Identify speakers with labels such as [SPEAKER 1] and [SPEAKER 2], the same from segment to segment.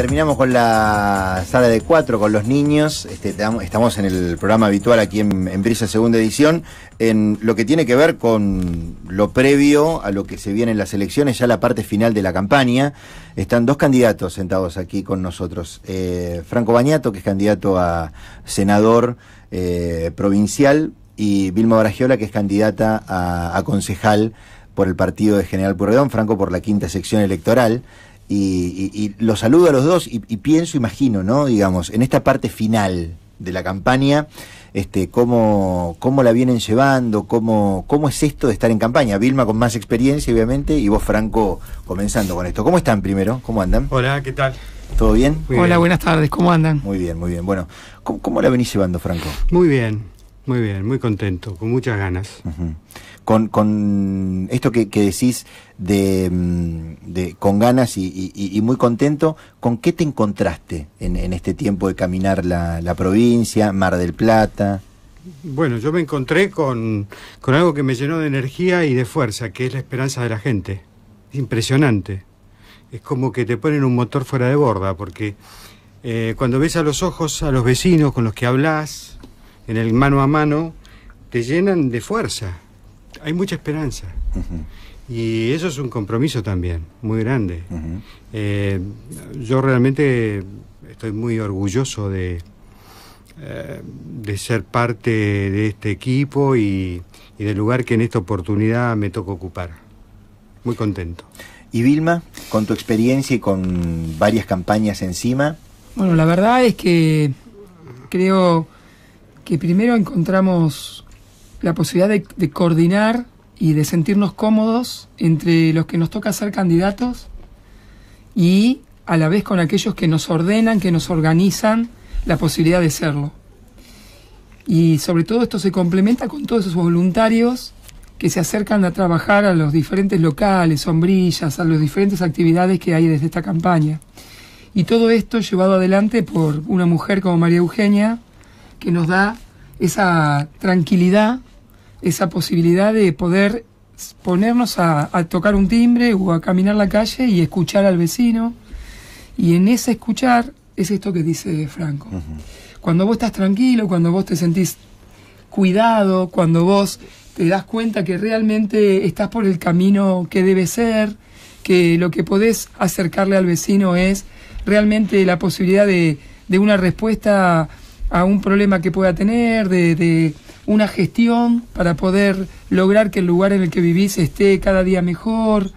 [SPEAKER 1] Terminamos con la sala de cuatro, con los niños. Este, estamos en el programa habitual aquí en, Brisa Segunda Edición, en lo que tiene que ver con lo previo a lo que se viene en las elecciones, ya la parte final de la campaña. Están dos candidatos sentados aquí con nosotros. Eh, Franco Bañato, que es candidato a senador eh, provincial, y Vilma Baragiola, que es candidata a, concejal por el partido de General Purredón, Franco por la quinta sección electoral y, y, los saludo a los dos y, pienso, imagino, ¿no? Digamos, en esta parte final de la campaña, este, cómo, cómo la vienen llevando, cómo, cómo es esto de estar en campaña. Vilma con más experiencia, obviamente, y vos, Franco, comenzando con esto. ¿Cómo están primero? ¿Cómo andan?
[SPEAKER 2] Hola, ¿qué tal?
[SPEAKER 1] ¿Todo bien? Hola, buenas tardes, ¿cómo andan? Muy bien, muy bien. Bueno, ¿cómo, ¿cómo la venís llevando, Franco?
[SPEAKER 2] Muy bien. Muy bien, muy contento, con muchas ganas.
[SPEAKER 1] con, con, esto que, decís mm, de, con ganas y, muy contento, ¿con qué te encontraste en, este tiempo de caminar la, provincia, Mar del Plata?
[SPEAKER 2] Bueno, yo me encontré con, algo que me llenó de energía y de fuerza, que es la esperanza de la gente. impresionante. Es como que te ponen un motor fuera de borda, porque eh, cuando ves a los ojos a los vecinos con los que hablas, en el mano a mano, te llenan de fuerza. Hay mucha esperanza. Y eso es un compromiso también, muy grande. Eh, yo realmente estoy muy orgulloso de, eh, de ser parte de este equipo y, y del lugar que en esta oportunidad me toca ocupar.
[SPEAKER 1] Muy contento. Y Vilma, con tu experiencia y con varias campañas encima.
[SPEAKER 3] Bueno, la verdad es que creo primero encontramos la posibilidad de, de coordinar y de sentirnos cómodos entre los que nos toca ser candidatos y a la vez con aquellos que nos ordenan, que nos organizan la posibilidad de serlo. Y sobre todo esto se complementa con todos esos voluntarios que se acercan a trabajar a los diferentes locales, sombrillas, a las diferentes actividades que hay desde esta campaña. Y todo esto llevado adelante por una mujer como María Eugenia, que nos da esa tranquilidad, esa posibilidad de poder ponernos a, tocar un timbre o a caminar la calle y escuchar al vecino. Y en ese escuchar es esto que dice Franco. Cuando vos estás tranquilo, cuando vos te sentís cuidado, cuando vos te das cuenta que realmente estás por el camino que debe ser, que lo que podés acercarle al vecino es realmente la posibilidad de una respuesta a un problema que pueda tener, de, una gestión para poder lograr que el lugar en el que vivís esté cada día mejor.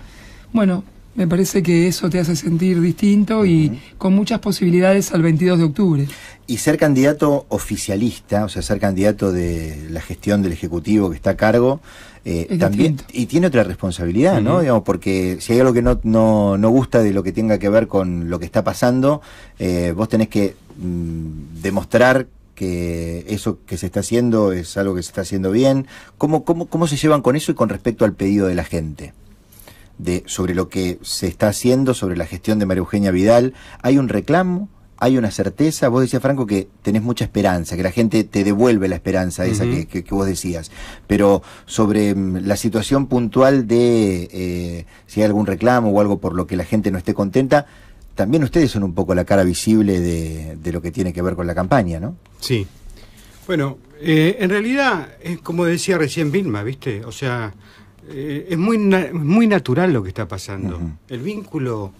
[SPEAKER 3] Bueno, me parece que eso te hace sentir distinto y con muchas posibilidades al 22 de octubre.
[SPEAKER 1] Y ser candidato oficialista, o sea, ser candidato de la gestión del Ejecutivo que está a cargo, eh, también y tiene otra responsabilidad, ¿no? Digamos, porque si hay algo que no, no, no, gusta de lo que tenga que ver con lo que está pasando, eh, vos tenés que mm, demostrar que eso que se está haciendo es algo que se está haciendo bien. ¿Cómo, cómo, cómo se llevan con eso y con respecto al pedido de la gente? De, sobre lo que se está haciendo, sobre la gestión de María Eugenia Vidal, ¿hay un reclamo? hay una certeza. Vos decías, Franco, que tenés mucha esperanza, que la gente te devuelve la esperanza esa que, vos decías. Pero sobre mm, la situación puntual de eh, si hay algún reclamo o algo por lo que la gente no esté contenta, también ustedes son un poco la cara visible de, lo que tiene que ver con la campaña, ¿no? Sí.
[SPEAKER 2] Bueno, eh, en realidad es como decía recién Vilma, ¿viste? O sea, eh, es muy, muy natural lo que está pasando. El vínculo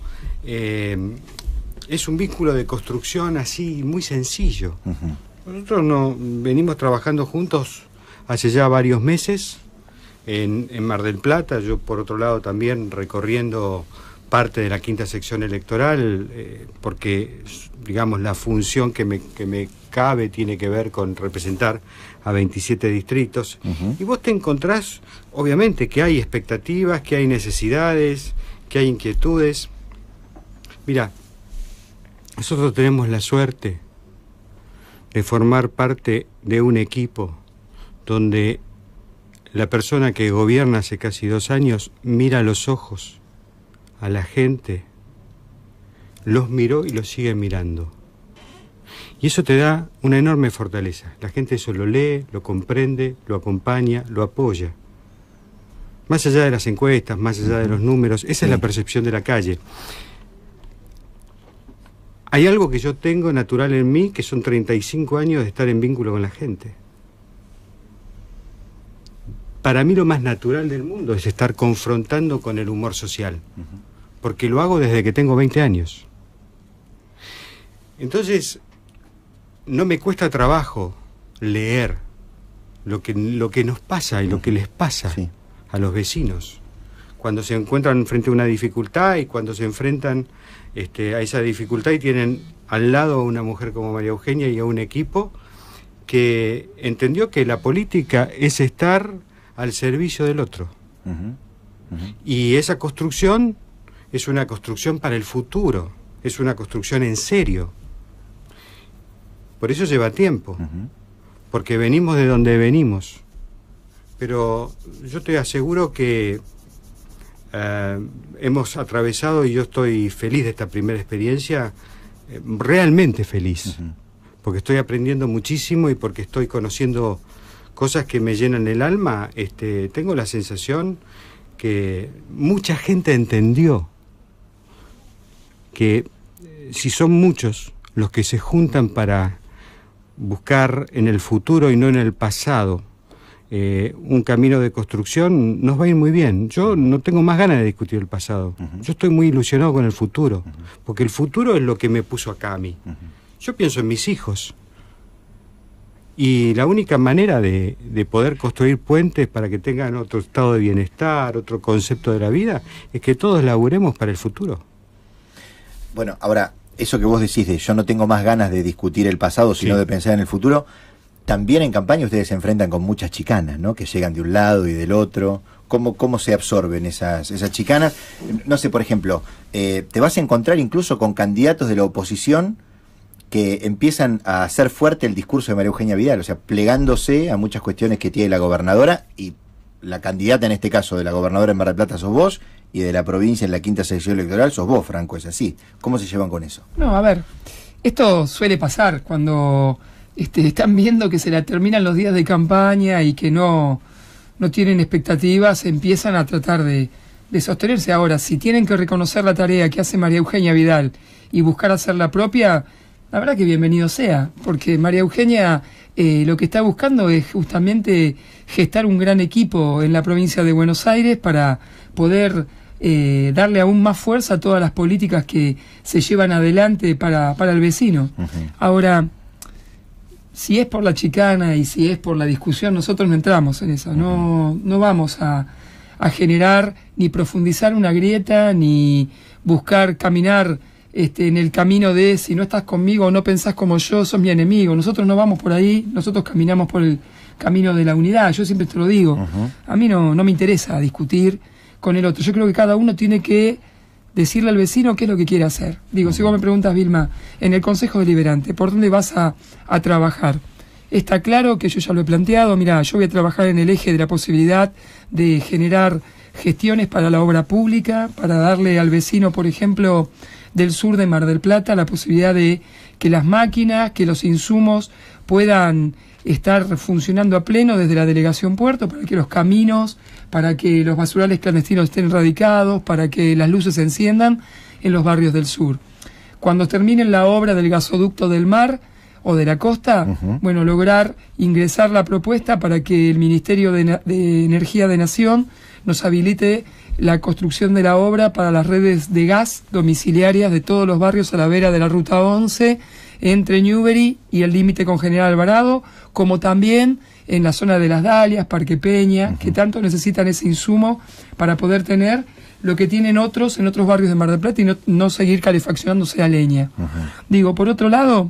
[SPEAKER 2] es un vínculo de construcción así muy sencillo. Nosotros no, venimos trabajando juntos hace ya varios meses en, en, Mar del Plata, yo por otro lado también recorriendo parte de la quinta sección electoral, eh, porque digamos la función que me, cabe tiene que ver con representar a 27 distritos. Y vos te encontrás, obviamente, que hay expectativas, que hay necesidades, que hay inquietudes. Mira, nosotros tenemos la suerte de formar parte de un equipo donde la persona que gobierna hace casi dos años mira a los ojos a la gente, los miró y los sigue mirando. Y eso te da una enorme fortaleza. La gente eso lo lee, lo comprende, lo acompaña, lo apoya. Más allá de las encuestas, más allá de los números, esa es la percepción de la calle. Hay algo que yo tengo natural en mí, que son 35 años de estar en vínculo con la gente. Para mí lo más natural del mundo es estar confrontando con el humor social, porque lo hago desde que tengo 20 años. Entonces, no me cuesta trabajo leer lo que, lo que nos pasa y lo que les pasa a los vecinos cuando se encuentran frente a una dificultad y cuando se enfrentan este, a esa dificultad y tienen al lado a una mujer como María Eugenia y a un equipo que entendió que la política es estar al servicio del otro. Y esa construcción es una construcción para el futuro, es una construcción en serio. Por eso lleva tiempo, porque venimos de donde venimos. Pero yo te aseguro que eh, hemos atravesado y yo estoy feliz de esta primera experiencia, eh, realmente feliz, porque estoy aprendiendo muchísimo y porque estoy conociendo cosas que me llenan el alma. Este, tengo la sensación que mucha gente entendió que eh, si son muchos los que se juntan para buscar en el futuro y no en el pasado eh, un camino de construcción, nos va a ir muy bien. Yo no tengo más ganas de discutir el pasado. Yo estoy muy ilusionado con el futuro, porque el futuro es lo que me puso acá a mí. Yo pienso en mis hijos. Y la única manera de, poder construir puentes para que tengan otro estado de bienestar, otro concepto de la vida, es que todos laburemos para el futuro.
[SPEAKER 1] Bueno, ahora, eso que vos decís de yo no tengo más ganas de discutir el pasado, sino de pensar en el futuro, también en campaña ustedes se enfrentan con muchas chicanas, ¿no? Que llegan de un lado y del otro. ¿Cómo, cómo se absorben esas, esas chicanas? No sé, por ejemplo, eh, te vas a encontrar incluso con candidatos de la oposición que empiezan a hacer fuerte el discurso de María Eugenia Vidal, o sea, plegándose a muchas cuestiones que tiene la gobernadora y la candidata en este caso de la gobernadora en Mar del Plata sos vos y de la provincia en la quinta sección electoral sos vos, Franco, es así. ¿Cómo se llevan con eso?
[SPEAKER 3] No, a ver, esto suele pasar cuando este, están viendo que se la terminan los días de campaña y que no, no tienen expectativas, empiezan a tratar de, sostenerse. Ahora, si tienen que reconocer la tarea que hace María Eugenia Vidal y buscar hacer la propia, habrá que bienvenido sea, porque María Eugenia eh, lo que está buscando es justamente gestar un gran equipo en la provincia de Buenos Aires para poder eh, darle aún más fuerza a todas las políticas que se llevan adelante para, el vecino. Ahora, si es por la chicana y si es por la discusión, nosotros no entramos en eso, no, no vamos a, a generar ni profundizar una grieta, ni buscar caminar este, en el camino de si no estás conmigo o no pensás como yo, sos mi enemigo. Nosotros no vamos por ahí, nosotros caminamos por el camino de la unidad, yo siempre te lo digo. A mí no, no me interesa discutir con el otro, yo creo que cada uno tiene que decirle al vecino qué es lo que quiere hacer. Digo, si vos me preguntas, Vilma, en el Consejo Deliberante, ¿por dónde vas a, a trabajar? Está claro que yo ya lo he planteado, mira, yo voy a trabajar en el eje de la posibilidad de generar gestiones para la obra pública, para darle al vecino, por ejemplo, del sur de Mar del Plata la posibilidad de que las máquinas, que los insumos puedan estar funcionando a pleno desde la delegación puerto, para que los caminos, para que los basurales clandestinos estén radicados, para que las luces se enciendan en los barrios del sur. Cuando terminen la obra del gasoducto del mar, o de la costa, bueno, lograr ingresar la propuesta para que el Ministerio de, Energía de Nación nos habilite la construcción de la obra para las redes de gas domiciliarias de todos los barrios a la vera de la Ruta 11, entre Newbery y el límite con General Alvarado, como también en la zona de Las Dalias, Parque Peña, que tanto necesitan ese insumo para poder tener lo que tienen otros en otros barrios de Mar del Plata y no, seguir calefaccionándose a leña. Digo, por otro lado,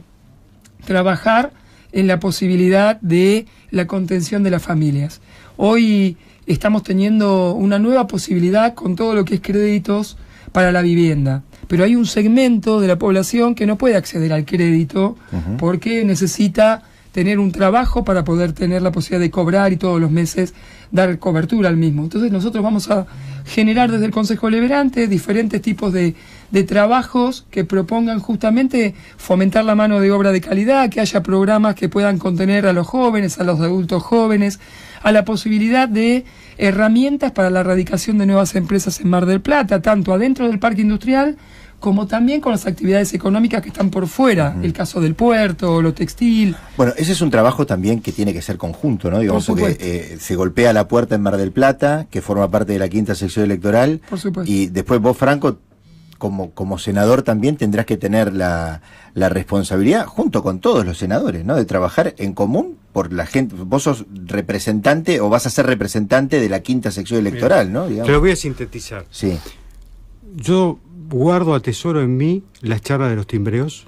[SPEAKER 3] trabajar en la posibilidad de la contención de las familias. Hoy estamos teniendo una nueva posibilidad con todo lo que es créditos para la vivienda, pero hay un segmento de la población que no puede acceder al crédito porque necesita tener un trabajo para poder tener la posibilidad de cobrar y todos los meses dar cobertura al mismo. Entonces nosotros vamos a generar desde el Consejo Liberante diferentes tipos de, de trabajos que propongan justamente fomentar la mano de obra de calidad, que haya programas que puedan contener a los jóvenes, a los adultos jóvenes, a la posibilidad de herramientas para la erradicación de nuevas empresas en Mar del Plata, tanto adentro del parque industrial, como también con las actividades económicas que están por fuera, el caso del puerto, lo textil.
[SPEAKER 1] Bueno, ese es un trabajo también que tiene que ser conjunto, ¿no? Digamos, porque eh, se golpea la puerta en Mar del Plata, que forma parte de la quinta sección electoral. Por supuesto. Y después vos, Franco, como, como senador también tendrás que tener la, responsabilidad, junto con todos los senadores, ¿no? De trabajar en común por la gente. Vos sos representante o vas a ser representante de la quinta sección electoral, ¿no? Te lo
[SPEAKER 2] voy a sintetizar. Sí. Yo guardo, a tesoro en mí las charlas de los timbreos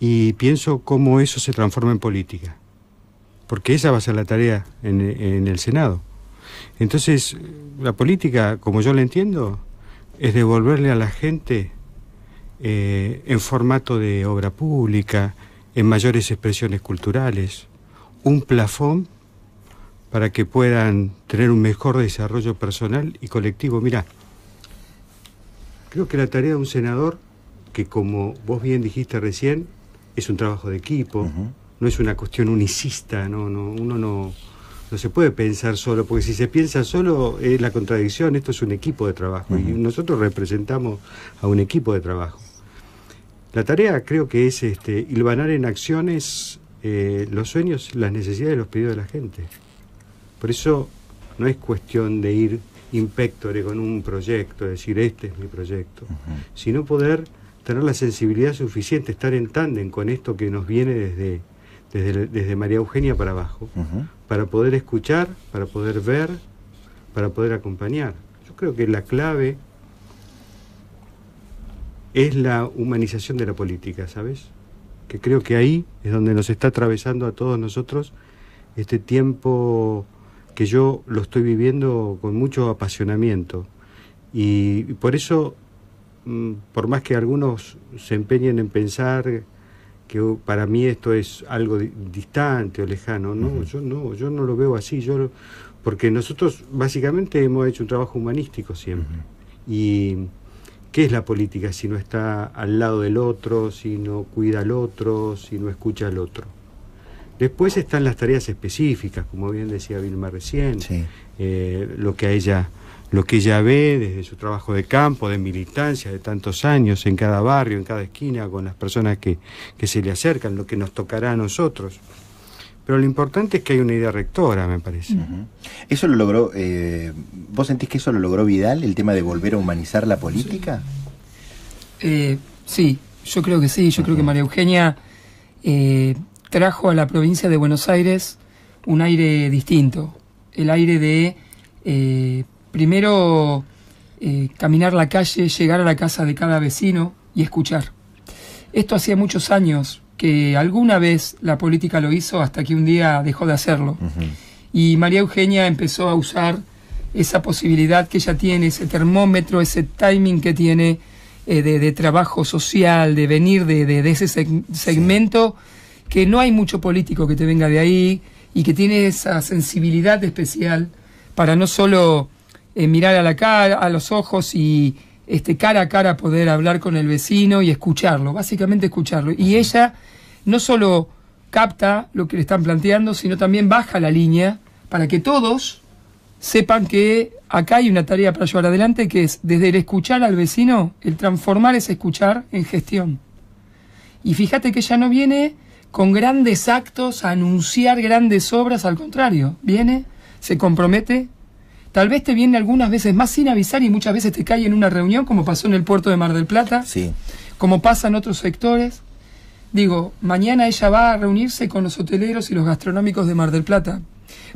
[SPEAKER 2] y pienso cómo eso se transforma en política. Porque esa va a ser la tarea en, el Senado. Entonces, la política, como yo la entiendo, es devolverle a la gente eh, en formato de obra pública, en mayores expresiones culturales, un plafón para que puedan tener un mejor desarrollo personal y colectivo. Mira, Creo que la tarea de un senador, que como vos bien dijiste recién, es un trabajo de equipo, no es una cuestión unicista, no, uno no, no se puede pensar solo, porque si se piensa solo es la contradicción, esto es un equipo de trabajo y nosotros representamos a un equipo de trabajo. La tarea creo que es este, en acciones eh, los sueños, las necesidades y los pedidos de la gente. Por eso no es cuestión de ir inspectores con un proyecto, decir este es mi proyecto, sino poder tener la sensibilidad suficiente, estar en tándem con esto que nos viene desde, desde, María Eugenia para abajo, para poder escuchar, para poder ver, para poder acompañar. Yo creo que la clave es la humanización de la política, ¿sabes? Que creo que ahí es donde nos está atravesando a todos nosotros este tiempo que yo lo estoy viviendo con mucho apasionamiento. Y, por eso, mm, por más que algunos se empeñen en pensar que para mí esto es algo distante o lejano, no, yo no, yo no lo veo así, yo porque nosotros básicamente hemos hecho un trabajo humanístico siempre. Y ¿qué es la política si no está al lado del otro, si no cuida al otro, si no escucha al otro? Después están las tareas específicas, como bien decía Vilma recién, eh, lo que ella lo que ve desde su trabajo de campo, de militancia, de tantos años, en cada barrio, en cada esquina, con las personas que, se le acercan, lo que nos tocará a nosotros. Pero lo
[SPEAKER 1] importante es que hay una idea rectora, me parece. Eso lo logró, eh, ¿vos sentís que eso lo logró Vidal, el tema de volver a humanizar la política?
[SPEAKER 3] Eh, sí, yo creo que sí, yo creo que María Eugenia trajo a la provincia de Buenos Aires un aire distinto, el aire de eh, primero eh, caminar la calle, llegar a la casa de cada vecino y escuchar. Esto hacía muchos años que alguna vez la política lo hizo hasta que un día dejó de hacerlo. Y María Eugenia empezó a usar esa posibilidad que ella tiene, ese termómetro, ese timing que tiene eh, de, trabajo social, de venir de, ese segmento que no hay mucho político que te venga de ahí y que tiene esa sensibilidad especial para no solo eh, mirar a la cara, a los ojos y este, cara a cara poder hablar con el vecino y escucharlo, básicamente escucharlo. Y ella no solo capta lo que le están planteando, sino también baja la línea para que todos sepan que acá hay una tarea para llevar adelante que es desde el escuchar al vecino, el transformar ese escuchar en gestión. Y fíjate que ella no viene con grandes actos a anunciar grandes obras, al contrario, viene, se compromete, tal vez te viene algunas veces más sin avisar y muchas veces te cae en una reunión, como pasó en el puerto de Mar del Plata, como pasa en otros sectores. Digo, mañana ella va a reunirse con los hoteleros y los gastronómicos de Mar del Plata,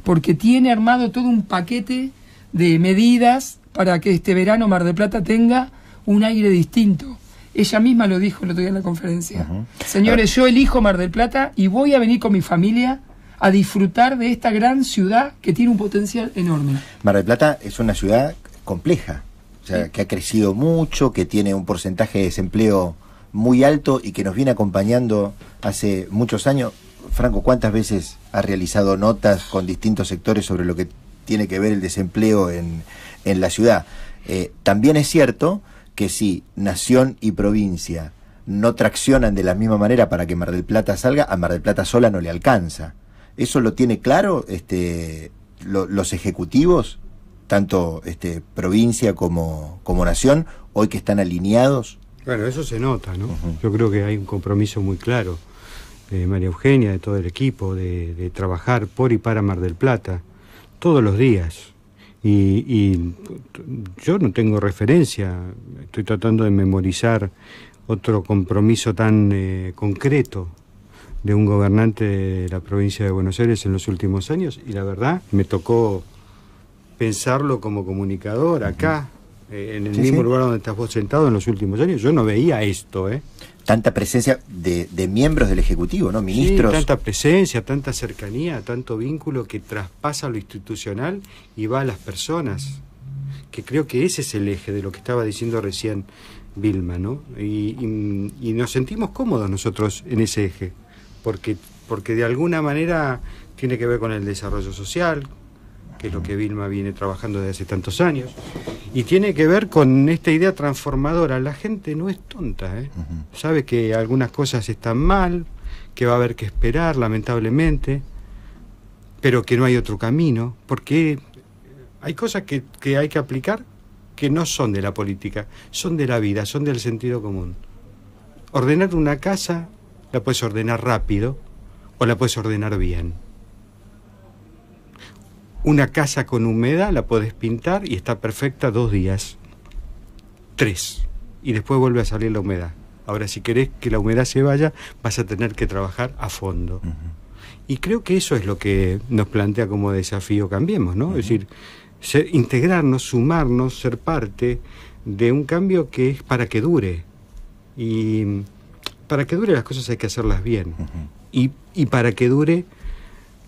[SPEAKER 3] porque tiene armado todo un paquete de medidas para que este verano Mar del Plata tenga un aire distinto. Ella misma lo dijo el otro día en la conferencia. Señores, yo elijo Mar del Plata y voy a venir con mi familia a disfrutar de esta gran ciudad que tiene un potencial enorme.
[SPEAKER 1] Mar del Plata es una ciudad compleja, o sea, que ha crecido mucho, que tiene un porcentaje de desempleo muy alto y que nos viene acompañando hace muchos años. Franco, ¿cuántas veces ha realizado notas con distintos sectores sobre lo que tiene que ver el desempleo en, en la ciudad? Eh, también es cierto que si nación y provincia no traccionan de la misma manera para que Mar del Plata salga, a Mar del Plata sola no le alcanza. ¿Eso lo tiene claro este, los ejecutivos, tanto este, provincia como, como nación, hoy que están alineados?
[SPEAKER 2] Bueno, eso se nota, ¿no? Yo creo que hay un compromiso muy claro de eh, María Eugenia, de todo el equipo, de, de trabajar por y para Mar del Plata, todos los días y, yo no tengo referencia, estoy tratando de memorizar otro compromiso tan eh, concreto de un gobernante de la provincia de Buenos Aires en los últimos años y la verdad me tocó pensarlo como comunicador acá, eh, en el mismo lugar donde estás vos sentado en los últimos años. Yo no veía esto, ¿eh?
[SPEAKER 1] tanta presencia de, miembros del Ejecutivo, ¿no? Ministros. tanta
[SPEAKER 2] presencia, tanta cercanía, tanto vínculo que traspasa lo institucional y va a las personas. Que creo que ese es el eje de lo que estaba diciendo recién Vilma, ¿no? Y, y, y nos sentimos cómodos nosotros en ese eje, porque, porque de alguna manera tiene que ver con el desarrollo social, que es lo que Vilma viene trabajando desde hace tantos años, y tiene que ver con esta idea transformadora. La gente no es tonta, ¿eh? sabe que algunas cosas están mal, que va a haber que esperar, lamentablemente, pero que no hay otro camino, porque hay cosas que, que hay que aplicar que no son de la política, son de la vida, son del sentido común. Ordenar una casa la puedes ordenar rápido o la puedes ordenar bien. Una casa con humedad la podés pintar y está perfecta dos días, tres, y después vuelve a salir la humedad. Ahora, si querés que la humedad se vaya, vas a tener que trabajar a fondo. Y creo que eso es lo que nos plantea como desafío Cambiemos, ¿no? Es decir, integrarnos, sumarnos, ser parte de un cambio que es para que dure. Y para que dure las cosas hay que hacerlas bien. y, y para que dure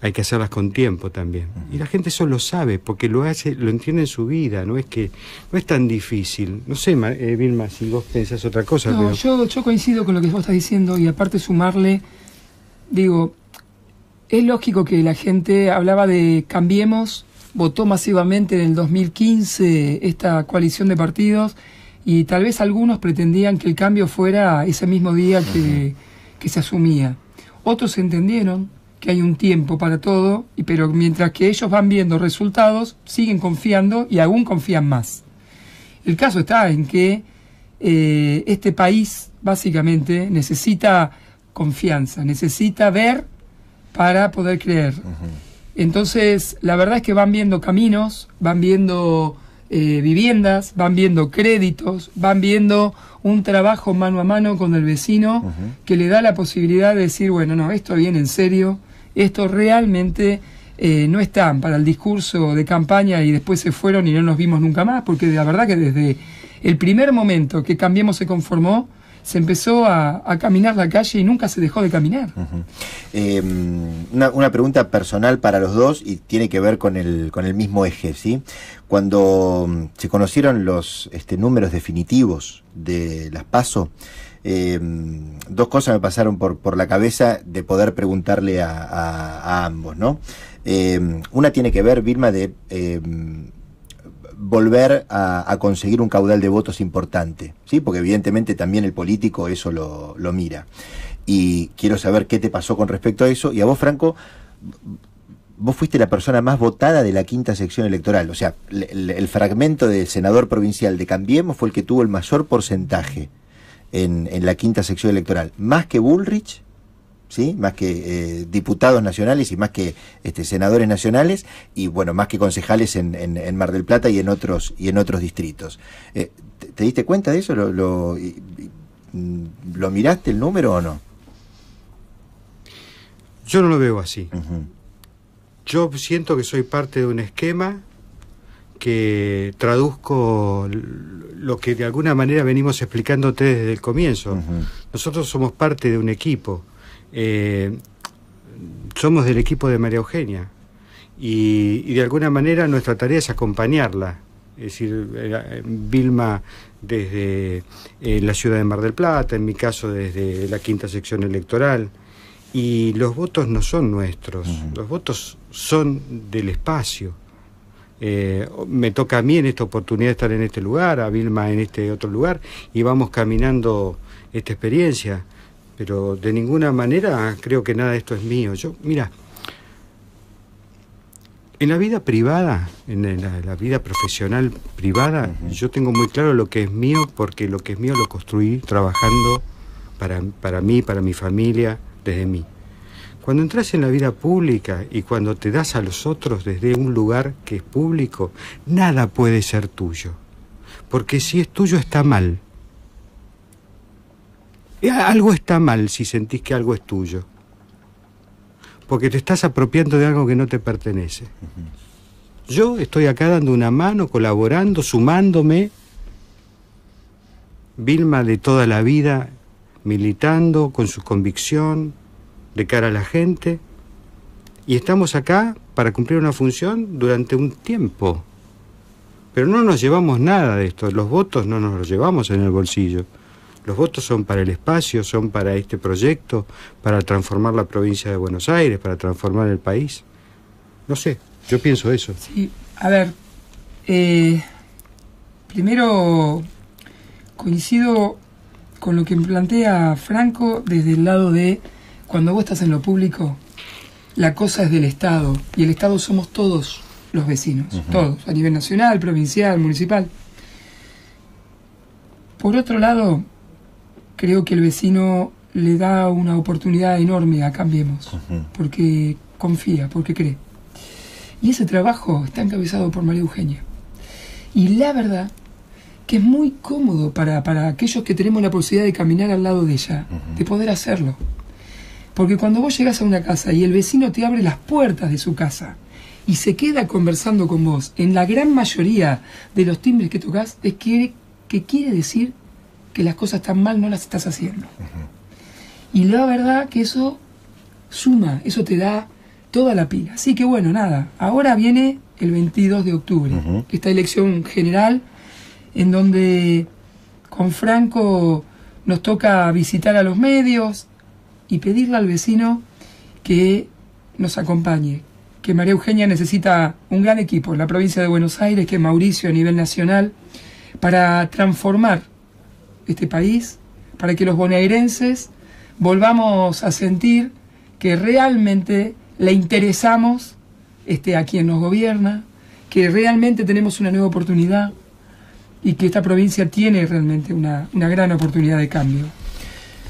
[SPEAKER 2] hay que hacerlas con tiempo también. Y la gente eso lo sabe, porque lo hace, lo entiende en su vida, no es que, no es tan difícil. No sé, eh, Vilma, si vos pensás otra cosa. No, yo,
[SPEAKER 3] yo coincido con lo que vos estás diciendo, y aparte sumarle, digo, es lógico que la gente hablaba de cambiemos, votó masivamente en el 2015 esta coalición de partidos, y tal vez algunos pretendían que el cambio fuera ese mismo día que, que se asumía. Otros entendieron, que hay un tiempo para todo, y, pero mientras que ellos van viendo resultados, siguen confiando y aún confían más. El caso está en que eh, este país básicamente necesita confianza, necesita ver para poder creer. Entonces, la verdad es que van viendo caminos, van viendo eh, viviendas, van viendo créditos, van viendo un trabajo mano a mano con el vecino que le da la posibilidad de decir, bueno, no, esto viene en serio, esto realmente eh, no están para el discurso de campaña y después se fueron y no nos vimos nunca más, porque la verdad que desde el primer momento que Cambiemos se conformó, se empezó a, caminar la calle y nunca se dejó de caminar.
[SPEAKER 1] Em, una, pregunta personal para los dos y tiene que ver con el, con el mismo eje, ¿sí? Cuando mm, se conocieron los este, números definitivos de las PASO, Em, dos cosas me pasaron por, por la cabeza de poder preguntarle a, ambos, ¿no? Em, una tiene que ver, Vilma, de em, volver a, conseguir un caudal de votos importante, ¿sí? Porque evidentemente también el político eso lo, mira. Y quiero saber qué te pasó con respecto a eso. Y a vos, Franco, vos fuiste la persona más votada de la quinta sección electoral. O sea, el, el fragmento de senador provincial de Cambiemos fue el que tuvo el mayor porcentaje en, la quinta sección electoral, más que Bullrich, ¿sí? más que eh, diputados nacionales y más que este, senadores nacionales y bueno, más que concejales en, en, Mar del Plata y en otros, y en otros distritos. Eh, ¿te, diste cuenta de eso? ¿Lo, mm, lo, miraste el número o no? Yo no lo veo así.
[SPEAKER 2] Yo siento que soy parte de un esquema que traduzco lo que de alguna manera venimos explicándote desde el comienzo. Nosotros somos parte de un equipo, eh, somos del equipo de María Eugenia y, de alguna manera nuestra tarea es acompañarla. Es decir, eh, Vilma desde eh, la ciudad de Mar del Plata, en mi caso desde la quinta sección electoral. Y los votos no son nuestros, los votos son del espacio eh, me toca a mí en esta oportunidad estar en este lugar, a Vilma en este otro lugar, y vamos caminando esta experiencia. Pero de ninguna manera creo que nada de esto es mío. Yo, mira, en la vida privada, en la, vida profesional privada, yo tengo muy claro lo que es mío porque lo que es mío lo construí trabajando para, para mí, para mi familia, desde mí. Cuando entras en la vida pública y cuando te das a los otros desde un lugar que es público, nada puede ser tuyo. Porque si es tuyo está mal. Eh, algo está mal si sentís que algo es tuyo. Porque te estás apropiando de algo que no te pertenece. Yo estoy acá dando una mano, colaborando, sumándome. Vilma de toda la vida, militando con su convicción, de cara a la gente. Y estamos acá para cumplir una función durante un tiempo. Pero no nos llevamos nada de esto, los votos no nos los llevamos en el bolsillo. Los votos son para el espacio, son para este proyecto, para transformar la provincia de Buenos Aires, para transformar el país. No sé, yo pienso eso.
[SPEAKER 3] Sí, a ver, eh, primero coincido con lo que plantea Franco desde el lado de cuando vos estás en lo público, la cosa es del Estado y el Estado somos todos los vecinos, todos, a nivel nacional, provincial, municipal. Por otro lado, creo que el vecino le da una oportunidad enorme a Cambiemos, porque confía, porque cree. Y ese trabajo está encabezado por María Eugenia. Y la verdad que es muy cómodo para, aquellos que tenemos la posibilidad de caminar al lado de ella, de poder hacerlo. Porque cuando vos llegas a una casa y el vecino te abre las puertas de su casa y se queda conversando con vos, en la gran mayoría de los timbres que tocas, es que, que quiere decir que las cosas tan mal no las estás haciendo. Y la verdad que eso suma, eso te da toda la pila. Así que bueno, nada, ahora viene el 22 de octubre, esta elección general en donde con Franco nos toca visitar a los medios, y pedirle al vecino que nos acompañe, que María Eugenia necesita un gran equipo en la provincia de Buenos Aires, que Mauricio a nivel nacional, para transformar este país, para que los bonaerenses volvamos a sentir que realmente le interesamos este, a quien nos gobierna, que realmente tenemos una nueva oportunidad y que esta provincia tiene realmente una gran oportunidad de cambio.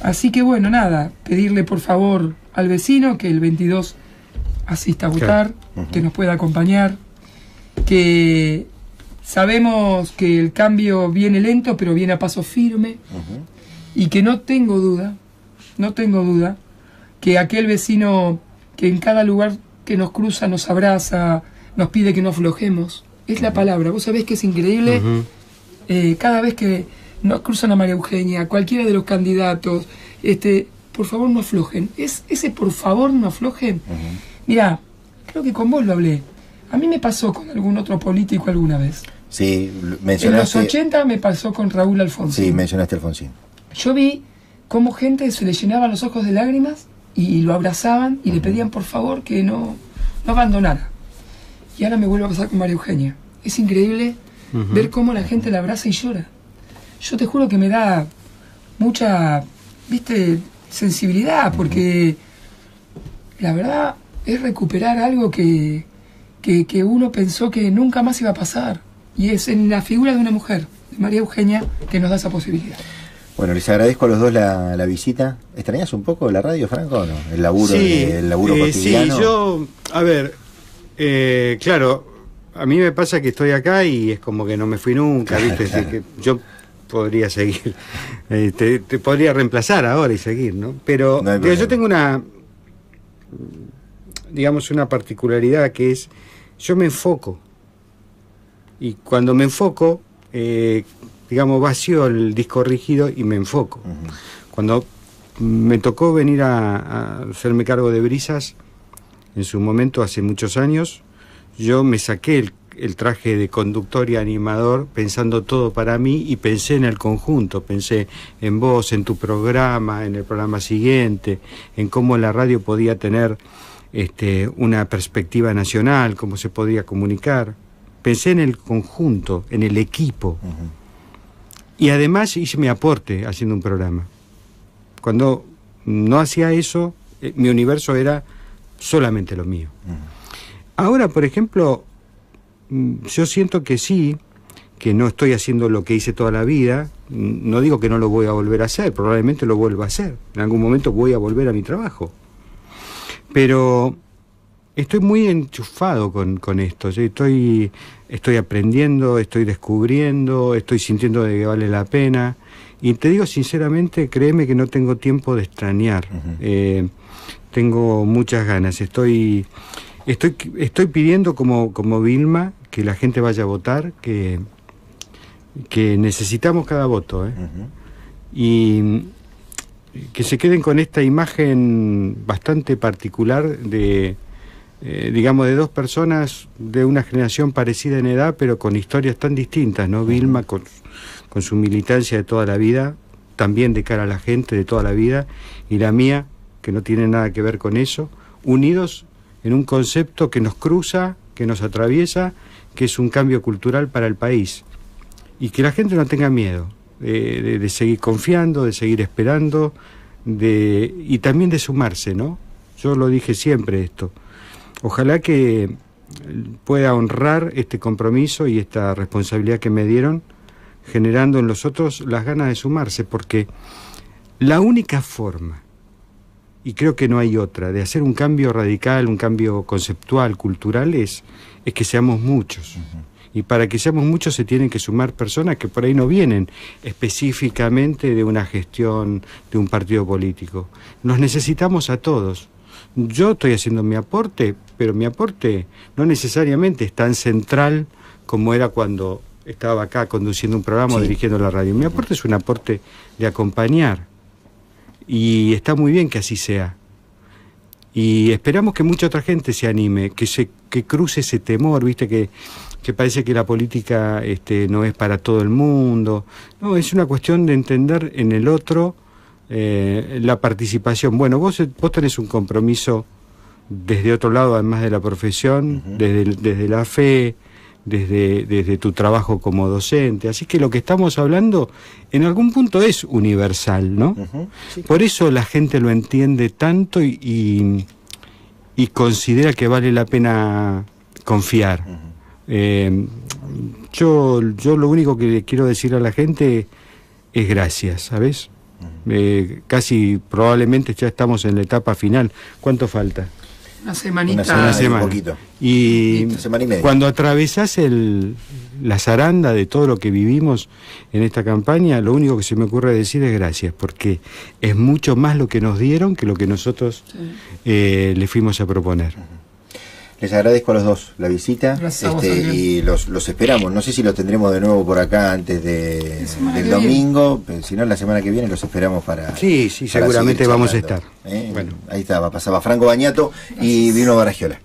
[SPEAKER 3] Así que bueno, nada, pedirle por favor al vecino que el 22 asista a votar, que nos pueda acompañar, que sabemos que el cambio viene lento, pero viene a paso firme, y que no tengo duda, no tengo duda, que aquel vecino que en cada lugar que nos cruza nos abraza, nos pide que no aflojemos, es la palabra. Vos sabés que es increíble eh, cada vez que no cruzan a María Eugenia, cualquiera de los candidatos, este, por favor no aflojen. Es, ese por favor no aflojen. Mirá, Mira, creo que con vos lo hablé. A mí me pasó con algún otro político alguna vez.
[SPEAKER 1] Sí, mencionaste. En los
[SPEAKER 3] 80 me pasó con Raúl Alfonsín. Sí,
[SPEAKER 1] mencionaste Alfonsín.
[SPEAKER 3] Yo vi cómo gente se le llenaban los ojos de lágrimas y lo abrazaban y le pedían por favor que no, abandonara. Y ahora me vuelve a pasar con María Eugenia. Es increíble ver cómo la gente la abraza y llora yo te juro que me da mucha, viste, sensibilidad, porque la verdad es recuperar algo que, uno pensó que nunca más iba a pasar. Y es en la figura de una mujer, de María Eugenia, que nos da esa posibilidad.
[SPEAKER 1] Bueno, les agradezco a los dos la, visita. ¿Extrañas un poco la radio, Franco, El laburo, el laburo Sí, eh, yo, a ver,
[SPEAKER 2] eh, claro, a mí me pasa que estoy acá y es como que no me fui nunca, ¿viste? yo podría seguir. Eh, te, podría reemplazar ahora y seguir, ¿no? Pero yo tengo una, digamos, una particularidad que es, yo me enfoco. Y cuando me enfoco, eh, digamos, vacío el disco rígido y me enfoco. Cuando me tocó venir a, hacerme cargo de Brisas, en su momento, hace muchos años, yo me saqué el el traje de conductor y animador pensando todo para mí y pensé en el conjunto, pensé en vos, en tu programa, en el programa siguiente, en cómo la radio podía tener este, una perspectiva nacional, cómo se podía comunicar. Pensé en el conjunto, en el equipo. Y además hice mi aporte haciendo un programa. Cuando no hacía eso, eh, mi universo era solamente lo mío. Ahora, por ejemplo, Mm, yo siento que sí, que no estoy haciendo lo que hice toda la vida. Mm, no digo que no lo voy a volver a hacer, probablemente lo vuelva a hacer. En algún momento voy a volver a mi trabajo. Pero estoy muy enchufado con, con esto. estoy, estoy aprendiendo, estoy descubriendo, estoy sintiendo de que vale la pena. Y te digo sinceramente, créeme que no tengo tiempo de extrañar. Eh, tengo muchas ganas. Estoy, estoy, estoy pidiendo como, como Vilma que la gente vaya a votar, que, que necesitamos cada voto. ¿eh? Y que se queden con esta imagen bastante particular de, eh, digamos, de dos personas de una generación parecida en edad, pero con historias tan distintas, ¿no? Vilma con su militancia de toda la vida, también de cara a la gente de toda la vida, y la mía, que no tiene nada que ver con eso, unidos en un concepto que nos cruza, que nos atraviesa que es un cambio cultural para el país y que la gente no tenga miedo de, de, seguir confiando, de seguir esperando de, y también de sumarse, ¿no? Yo lo dije siempre esto. Ojalá que pueda honrar este compromiso y esta responsabilidad que me dieron, generando en los otros las ganas de sumarse, porque la única forma y creo que no hay otra, de hacer un cambio radical, un cambio conceptual, cultural, es, que seamos muchos. Y para que seamos muchos se tienen que sumar personas que por ahí no vienen específicamente de una gestión de un partido político. Nos necesitamos a todos. Yo estoy haciendo mi aporte, pero mi aporte no necesariamente es tan central como era cuando estaba acá conduciendo un programa o dirigiendo la radio. Mi aporte es un aporte de acompañar y está muy bien que así sea. Y esperamos que mucha otra gente se anime, que se que cruce ese temor, viste que, parece que la política este, no es para todo el mundo. No, es una cuestión de entender en el otro eh, la participación. Bueno, vos, eh, vos tenés un compromiso desde otro lado, además de la profesión, desde, desde la fe, desde, tu trabajo como docente. Así que lo que estamos hablando en algún punto es universal, ¿no? Por eso la gente lo entiende tanto y, considera que vale la pena confiar. Eh, yo, yo lo único que quiero decir a la gente es gracias, ¿sabes? Eh, casi probablemente ya estamos en la etapa final. ¿Cuánto falta?
[SPEAKER 3] Una semanita. Un poquito.
[SPEAKER 2] Y, media. cuando atravesás el, la zaranda de todo lo que vivimos en esta campaña, lo único que se me ocurre decir es gracias, porque es mucho más lo que nos dieron que lo que nosotros eh, le fuimos a proponer.
[SPEAKER 1] Les agradezco a los dos la visita este, y los, esperamos. No sé si los tendremos de nuevo por acá antes de, del domingo, si no, la semana que viene los esperamos para. Sí, sí, seguramente vamos a estar. ¿eh? Bueno. Ahí estaba, pasaba Franco Bañato y vino Baragiola.